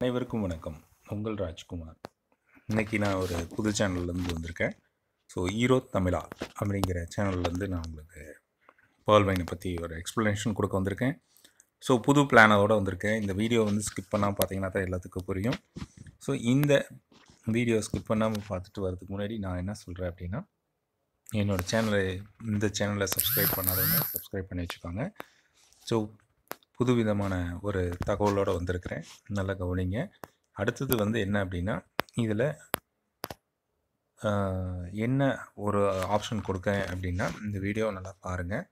அனைவருக்கும் வணக்கம் உங்கள் ராஜ்குமார் இன்றைக்கி நான் ஒரு புது சேனல்லேருந்து வந்திருக்கேன் ஸோ ஈரோ தமிழா அப்படிங்கிற சேனல்லேருந்து நான் உங்களுக்கு பேர்ல் வைனை பற்றி ஒரு எக்ஸ்ப்ளனேஷன் கொடுக்க வந்திருக்கேன் ஸோ புது பிளானோட வந்திருக்கேன் இந்த வீடியோ வந்து ஸ்கிப் பண்ணால் பார்த்தீங்கன்னா தான் எல்லாத்துக்கும் புரியும் ஸோ இந்த வீடியோ ஸ்கிப் பண்ணாமல் பார்த்துட்டு வரதுக்கு முன்னாடி நான் என்ன சொல்கிறேன் அப்படின்னா என்னோடய சேனலை இந்த சேனலை சப்ஸ்கிரைப் பண்ணாதவங்க சப்ஸ்கிரைப் பண்ணி வச்சுக்கோங்க ஸோ புதுவிதமான ஒரு தகவலோடு வந்திருக்கிறேன் நல்லா கவனிங்க அடுத்தது வந்து என்ன அப்படின்னா இதில் என்ன ஒரு ஆப்ஷன் கொடுக்கேன் அப்படின்னா இந்த வீடியோ நல்லா பாருங்கள்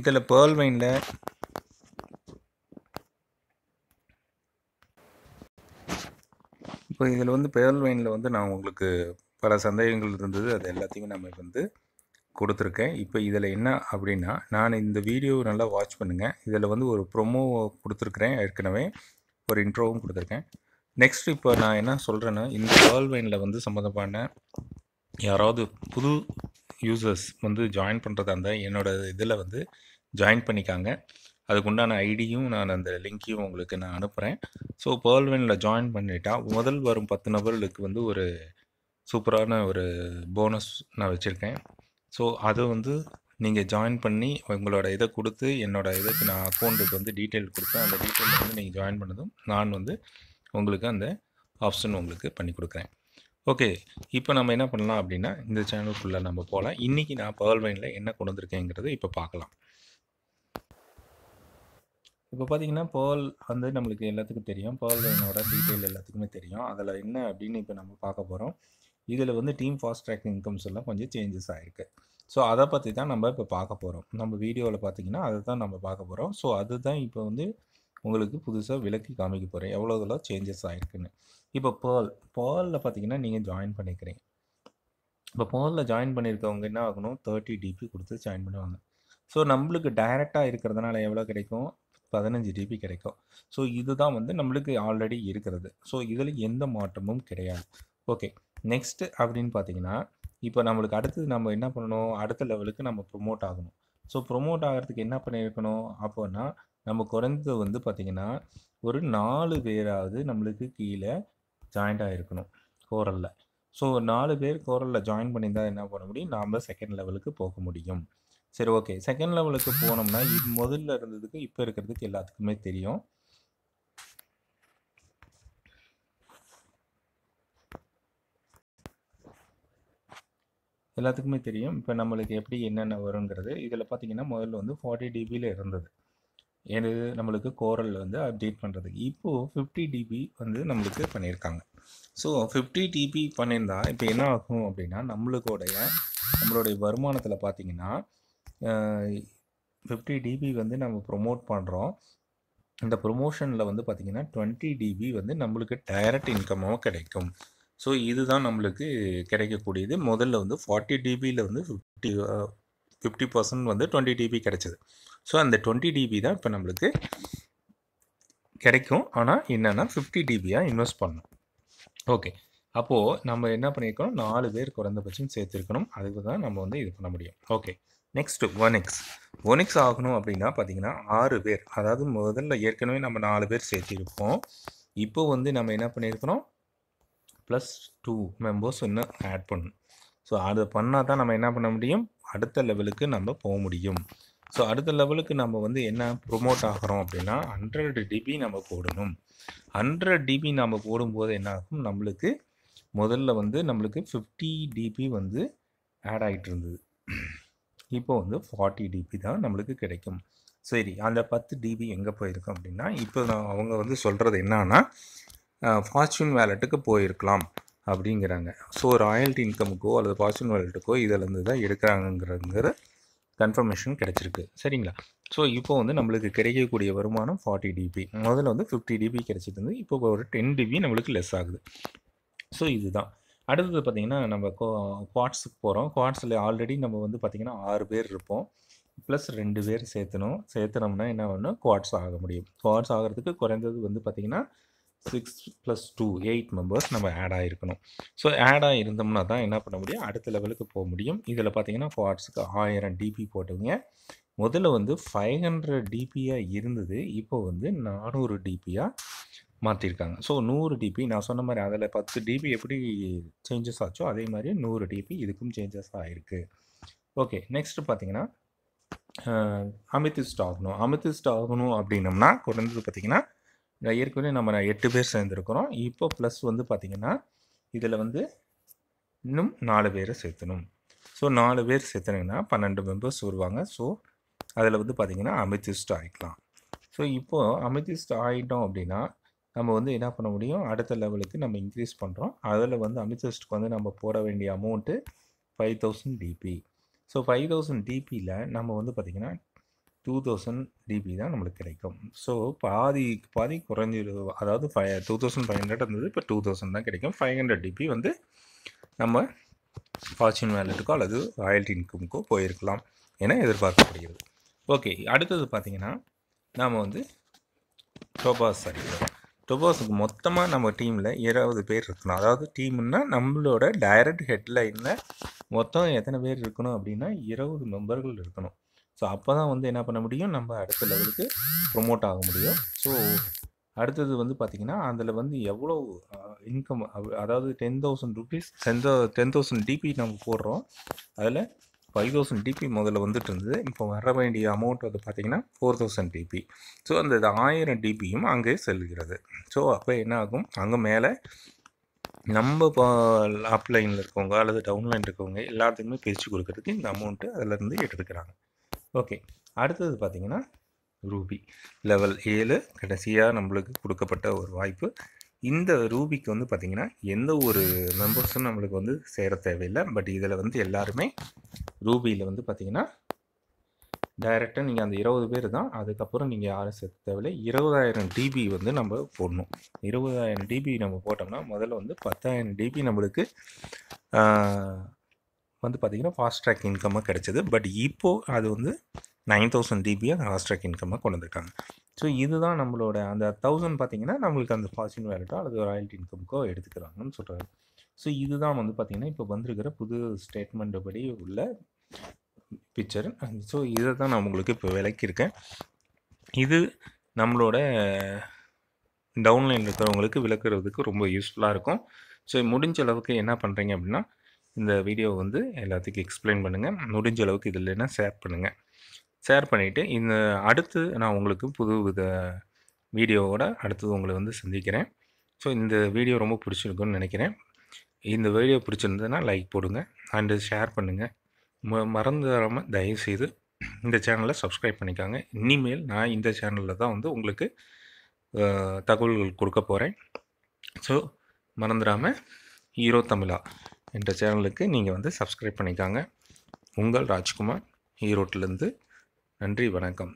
இதில் பேர்ல் வைனில் இப்போ இதில் வந்து பேர்ல் வைனில் வந்து நான் உங்களுக்கு பல சந்தேகங்கள் இருந்தது அது எல்லாத்தையும் நம்ம வந்து கொடுத்துருக்கேன் இப்போ இதில் என்ன அப்படின்னா நான் இந்த வீடியோ நல்லா வாட்ச் பண்ணுங்கள் இதில் வந்து ஒரு ப்ரொமோ கொடுத்துருக்குறேன் ஏற்கனவே ஒரு இன்ட்ரோவும் கொடுத்துருக்கேன் நெக்ஸ்ட் இப்போ நான் என்ன சொல்கிறேன்னா இந்த வைனில் வந்து சம்மந்தமான யாராவது புது யூசர்ஸ் வந்து ஜாயின் பண்ணுறதா இருந்தால் என்னோடய இதில் வந்து ஜாயின் பண்ணிக்காங்க அதுக்குண்டான ஐடியும் நான் அந்த லிங்க்கையும் உங்களுக்கு நான் அனுப்புகிறேன் ஸோ வைனில் ஜாயின் பண்ணிட்டால் முதல் வரும் பத்து நபர்களுக்கு வந்து ஒரு சூப்பரான ஒரு போனஸ் நான் வச்சுருக்கேன் ஸோ அதை வந்து நீங்கள் ஜாயின் பண்ணி உங்களோட இதை கொடுத்து என்னோட இதுக்கு நான் அக்கௌண்ட்டுக்கு வந்து டீட்டெயில் கொடுத்தேன் அந்த டீட்டெயில் வந்து நீங்கள் ஜாயின் பண்ணதும் நான் வந்து உங்களுக்கு அந்த ஆப்ஷன் உங்களுக்கு பண்ணி கொடுக்குறேன் ஓகே இப்போ நம்ம என்ன பண்ணலாம் அப்படின்னா இந்த சேனலுக்குள்ளே நம்ம போகலாம் இன்றைக்கி நான் பேர்ல் வைனில் என்ன கொண்டு வந்திருக்கேங்கிறத இப்போ பார்க்கலாம் இப்போ பார்த்தீங்கன்னா பேர்ல் வந்து நம்மளுக்கு எல்லாத்துக்கும் தெரியும் பேர்ல் வைனோட டீட்டெயில் எல்லாத்துக்குமே தெரியும் அதில் என்ன அப்படின்னு இப்போ நம்ம பார்க்க போகிறோம் இதில் வந்து டீம் ஃபாஸ்ட் ட்ராக் இன்கம்ஸ் எல்லாம் கொஞ்சம் சேஞ்சஸ் ஆகிருக்கு ஸோ அதை பற்றி தான் நம்ம இப்போ பார்க்க போகிறோம் நம்ம வீடியோவில் பார்த்தீங்கன்னா அதை தான் நம்ம பார்க்க போகிறோம் ஸோ அதுதான் இப்போ வந்து உங்களுக்கு புதுசாக விலக்கி காமிக்க போகிறேன் எவ்வளோ இதெல்லாம் சேஞ்சஸ் ஆகிருக்குன்னு இப்போ பேர்ல் பேர்லில் பார்த்தீங்கன்னா நீங்கள் ஜாயின் பண்ணிக்கிறீங்க இப்போ பேர்லில் ஜாயின் பண்ணியிருக்கவங்க என்ன ஆகணும் தேர்ட்டி டிபி கொடுத்து ஜாயின் பண்ணுவாங்க ஸோ நம்மளுக்கு டைரெக்டாக இருக்கிறதுனால எவ்வளோ கிடைக்கும் பதினஞ்சு டிபி கிடைக்கும் ஸோ இதுதான் வந்து நம்மளுக்கு ஆல்ரெடி இருக்கிறது ஸோ இதில் எந்த மாற்றமும் கிடையாது ஓகே நெக்ஸ்ட்டு அப்படின்னு பார்த்தீங்கன்னா இப்போ நம்மளுக்கு அடுத்தது நம்ம என்ன பண்ணணும் அடுத்த லெவலுக்கு நம்ம ப்ரொமோட் ஆகணும் ஸோ ப்ரொமோட் ஆகிறதுக்கு என்ன பண்ணியிருக்கணும் அப்போன்னா நம்ம குறைந்தது வந்து பார்த்திங்கன்னா ஒரு நாலு பேராவது நம்மளுக்கு கீழே ஜாயிண்ட் ஆகிருக்கணும் கோரலில் ஸோ நாலு பேர் கோரலில் ஜாயின் பண்ணியிருந்தால் என்ன பண்ண முடியும் நாம் செகண்ட் லெவலுக்கு போக முடியும் சரி ஓகே செகண்ட் லெவலுக்கு போனோம்னா இது முதல்ல இருந்ததுக்கு இப்போ இருக்கிறதுக்கு எல்லாத்துக்குமே தெரியும் எல்லாத்துக்குமே தெரியும் இப்போ நம்மளுக்கு எப்படி என்னென்ன வருங்கிறது இதில் பார்த்திங்கன்னா முதல்ல வந்து ஃபார்ட்டி டிபியில் இருந்தது எனது நம்மளுக்கு கோரல் வந்து அப்டேட் பண்ணுறதுக்கு இப்போது ஃபிஃப்டி டிபி வந்து நம்மளுக்கு பண்ணியிருக்காங்க ஸோ ஃபிஃப்டி டிபி பண்ணியிருந்தால் இப்போ என்ன ஆகும் அப்படின்னா நம்மளுக்கோடைய நம்மளுடைய வருமானத்தில் பார்த்திங்கன்னா ஃபிஃப்டி டிபி வந்து நம்ம ப்ரொமோட் பண்ணுறோம் இந்த ப்ரொமோஷனில் வந்து பார்த்திங்கன்னா டுவெண்ட்டி டிபி வந்து நம்மளுக்கு டைரக்ட் இன்கமாக கிடைக்கும் ஸோ இதுதான் நம்மளுக்கு கிடைக்கக்கூடியது முதல்ல வந்து ஃபார்ட்டி டிபியில் வந்து ஃபிஃப்டி ஃபிஃப்டி பர்சன்ட் வந்து டுவெண்ட்டி டிபி கிடைச்சிது ஸோ அந்த டுவெண்ட்டி டிபி தான் இப்போ நம்மளுக்கு கிடைக்கும் ஆனால் என்னென்னா ஃபிஃப்டி டிபியாக இன்வெஸ்ட் பண்ணும் ஓகே அப்போது நம்ம என்ன பண்ணியிருக்கணும் நாலு பேர் குறைந்தபட்சம் சேர்த்துருக்கணும் அதுக்கு தான் நம்ம வந்து இது பண்ண முடியும் okay next one X one X ஆகணும் அப்படின்னா பார்த்தீங்கன்னா ஆறு பேர் அதாவது முதல்ல ஏற்கனவே நம்ம நாலு பேர் சேர்த்திருப்போம் இப்போ வந்து நம்ம என்ன பண்ணியிருக்கிறோம் ப்ளஸ் டூ மெம்பர்ஸ் இன்னும் ஆட் பண்ணும் ஸோ அதை பண்ணால் தான் நம்ம என்ன பண்ண முடியும் அடுத்த லெவலுக்கு நம்ம போக முடியும் ஸோ அடுத்த லெவலுக்கு நம்ம வந்து என்ன ப்ரொமோட் ஆகிறோம் அப்படின்னா ஹண்ட்ரட் டிபி நம்ம போடணும் ஹண்ட்ரட் டிபி நம்ம போடும்போது என்னாகும் நம்மளுக்கு முதல்ல வந்து நம்மளுக்கு ஃபிஃப்டி டிபி வந்து ஆட் ஆகிட்டு இருந்தது இப்போ வந்து ஃபார்ட்டி டிபி தான் நம்மளுக்கு கிடைக்கும் சரி அந்த பத்து டிபி எங்கே போயிருக்கோம் அப்படின்னா இப்போ நான் அவங்க வந்து சொல்கிறது என்னன்னா ஃபார்ச்சூன் வேலெட்டுக்கு போயிருக்கலாம் அப்படிங்கிறாங்க ஸோ ராயல்டி இன்கமுக்கோ அல்லது ஃபார்ச்சூன் வேலெட்டுக்கோ இதிலேருந்து தான் எடுக்கிறாங்கங்கிற கன்ஃபர்மேஷன் கிடச்சிருக்கு சரிங்களா ஸோ இப்போ வந்து நம்மளுக்கு கிடைக்கக்கூடிய வருமானம் ஃபார்ட்டி டிபி முதல்ல வந்து ஃபிஃப்டி டிபி கிடச்சிட்டு இருந்து இப்போ ஒரு டென் டிபி நம்மளுக்கு லெஸ் ஆகுது ஸோ இதுதான் அடுத்தது பார்த்திங்கன்னா நம்ம கோ குவாட்ஸுக்கு போகிறோம் குவாட்ஸில் ஆல்ரெடி நம்ம வந்து பார்த்திங்கன்னா ஆறு பேர் இருப்போம் ப்ளஸ் ரெண்டு பேர் சேர்த்தணும் சேர்த்துனோம்னா என்ன பண்ணணும் குவாட்ஸ் ஆக முடியும் குவாட்ஸ் ஆகிறதுக்கு குறைந்தது வந்து பார்த்திங்கன்னா six plus two eight members நம்ம ஆடாக இருக்கணும் ஸோ ஆட் இருந்தோம்னா தான் என்ன பண்ண முடியும் அடுத்த லெவலுக்கு போக முடியும் இதில் பார்த்தீங்கன்னா ஃபார்ட்ஸுக்கு ஆயிரம் டிபி போட்டுங்க முதல்ல வந்து ஃபைவ் ஹண்ட்ரட் டிபியாக இருந்தது இப்போ வந்து நானூறு டிபியாக மாற்றிருக்காங்க ஸோ நூறு டிபி நான் சொன்ன மாதிரி அதில் பத்து டிபி எப்படி சேஞ்சஸ் ஆச்சோ அதே மாதிரி நூறு டிபி இதுக்கும் சேஞ்சஸ் ஆகிருக்கு ஓகே நெக்ஸ்ட்டு பார்த்தீங்கன்னா அமித்திஸ்ட் ஆகணும் அமித்திஸ்ட் ஆகணும் அப்படின்னம்னா குறைந்தது பார்த்தீங்கன்னா ஏற்கனவே நம்ம எட்டு பேர் சேர்ந்துருக்குறோம் இப்போ ப்ளஸ் வந்து பார்த்திங்கன்னா இதில் வந்து இன்னும் நாலு பேரை சேர்த்தணும் ஸோ நாலு பேர் சேர்த்துனீங்கன்னா பன்னெண்டு மெம்பர்ஸ் வருவாங்க ஸோ அதில் வந்து பார்த்திங்கன்னா அமித்திஸ்ட் ஆகிக்கலாம் ஸோ இப்போது அமித்திஸ்ட் ஆகிட்டோம் அப்படின்னா நம்ம வந்து என்ன பண்ண முடியும் அடுத்த லெவலுக்கு நம்ம இன்க்ரீஸ் பண்ணுறோம் அதில் வந்து அமித்திஸ்ட்க்கு வந்து நம்ம போட வேண்டிய amount five thousand DP so five thousand டிபியில் நம்ம வந்து பார்த்திங்கன்னா டூ தௌசண்ட் டிபி தான் நம்மளுக்கு கிடைக்கும் ஸோ பாதி பாதி குறைஞ்சி அதாவது five two thousand five hundred இருந்தது இப்போ டூ தௌசண்ட் தான் கிடைக்கும் ஃபைவ் ஹண்ட்ரட் டிபி வந்து நம்ம ஃபார்ச்சூன் வேலெட்டுக்கோ அல்லது ராயல்டி இன்கம்க்கோ போயிருக்கலாம் என எதிர்பார்க்கப்படுகிறது ஓகே அடுத்தது பார்த்திங்கன்னா நாம் வந்து டோபாஸ் அடிக்கிறோம் டொபாஸுக்கு மொத்தமாக நம்ம டீமில் இருபது பேர் இருக்கணும் அதாவது டீம்னா நம்மளோட டைரக்ட் ஹெட்லைனில் மொத்தம் எத்தனை பேர் இருக்கணும் அப்படின்னா இருபது மெம்பர்கள் இருக்கணும் ஸோ அப்போ தான் வந்து என்ன பண்ண முடியும் நம்ம அடுத்த லெவலுக்கு ப்ரொமோட் ஆக முடியும் ஸோ அடுத்தது வந்து பார்த்திங்கன்னா அதில் வந்து எவ்வளோ இன்கம் அதாவது ten thousand rupees ten ten thousand DP நம்ம போடுறோம் அதில் ஃபைவ் தௌசண்ட் டிபி முதல்ல வந்துட்டு இருந்தது இப்போ வர வேண்டிய அமௌண்ட் வந்து பார்த்திங்கன்னா ஃபோர் தௌசண்ட் டிபி ஸோ அந்த ஆயிரம் டிபியும் அங்கே செல்கிறது ஸோ அப்போ என்ன ஆகும் அங்கே மேலே நம்ம இப்போ அப்லைனில் இருக்கவங்க அல்லது டவுன்லைன் இருக்கவங்க எல்லாத்துக்குமே பிரித்து கொடுக்கறதுக்கு இந்த அமௌண்ட்டு அதிலேருந்து எடுத்துக்கிறாங்க ஓகே அடுத்தது பார்த்திங்கன்னா ரூபி லெவல் ஏழு கடைசியாக நம்மளுக்கு கொடுக்கப்பட்ட ஒரு வாய்ப்பு இந்த ரூபிக்கு வந்து பார்த்திங்கன்னா எந்த ஒரு மெம்பர்ஸும் நம்மளுக்கு வந்து சேர தேவையில்லை பட் இதில் வந்து எல்லாருமே ரூபியில் வந்து பார்த்திங்கன்னா டைரெக்டாக நீங்கள் அந்த இருபது பேர் தான் அதுக்கப்புறம் நீங்கள் யாரும் சேர்த்து தேவையில்லை இருபதாயிரம் டிபி வந்து நம்ம போடணும் இருபதாயிரம் டிபி நம்ம போட்டோம்னா முதல்ல வந்து பத்தாயிரம் டிபி நம்மளுக்கு வந்து பார்த்திங்கன்னா ஃபாஸ்ட் ட்ராக் இன்கம்மாக கிடச்சிது பட் இப்போது அது வந்து நைன் தௌசண்ட் டிபியாக ஃபாஸ்ட் ட்ராக் இன்கம்மாக கொண்டு வந்திருக்காங்க ஸோ இதுதான் நம்மளோட அந்த தௌசண்ட் பார்த்திங்கன்னா நம்மளுக்கு அந்த ஃபாஸ்டின் வேலட்டோ அல்லது ராயல்ட்டி இன்கம்க்கோ எடுத்துக்கிறாங்கன்னு சொல்கிறாங்க ஸோ இதுதான் வந்து பார்த்திங்கன்னா இப்போ வந்திருக்கிற புது ஸ்டேட்மெண்ட்டு படி உள்ள பிக்சர் ஸோ இதை தான் நான் உங்களுக்கு இப்போ விளக்கியிருக்கேன் இது நம்மளோட டவுன்லைன் இருக்கிறவங்களுக்கு விளக்குறதுக்கு ரொம்ப யூஸ்ஃபுல்லாக இருக்கும் ஸோ முடிஞ்ச அளவுக்கு என்ன பண்ணுறீங்க அப்படின்னா இந்த வீடியோவை வந்து எல்லாத்துக்கும் எக்ஸ்பிளைன் பண்ணுங்கள் முடிஞ்ச அளவுக்கு இது இல்லைன்னா ஷேர் பண்ணுங்கள் ஷேர் பண்ணிவிட்டு இந்த அடுத்து நான் உங்களுக்கு புது வித வீடியோவோட அடுத்தது உங்களை வந்து சந்திக்கிறேன் ஸோ இந்த வீடியோ ரொம்ப பிடிச்சிருக்குன்னு நினைக்கிறேன் இந்த வீடியோ பிடிச்சிருந்ததுன்னா லைக் போடுங்க அண்டு ஷேர் பண்ணுங்கள் ம மறந்துடாமல் தயவுசெய்து இந்த சேனலை சப்ஸ்கிரைப் பண்ணிக்காங்க இனிமேல் நான் இந்த சேனலில் தான் வந்து உங்களுக்கு தகவல்கள் கொடுக்க போகிறேன் ஸோ மறந்துடாமல் ஹீரோ தமிழா என்ற சேனலுக்கு நீங்கள் வந்து சப்ஸ்கிரைப் பண்ணிக்காங்க உங்கள் ராஜ்குமார் ஈரோட்டிலேருந்து நன்றி வணக்கம்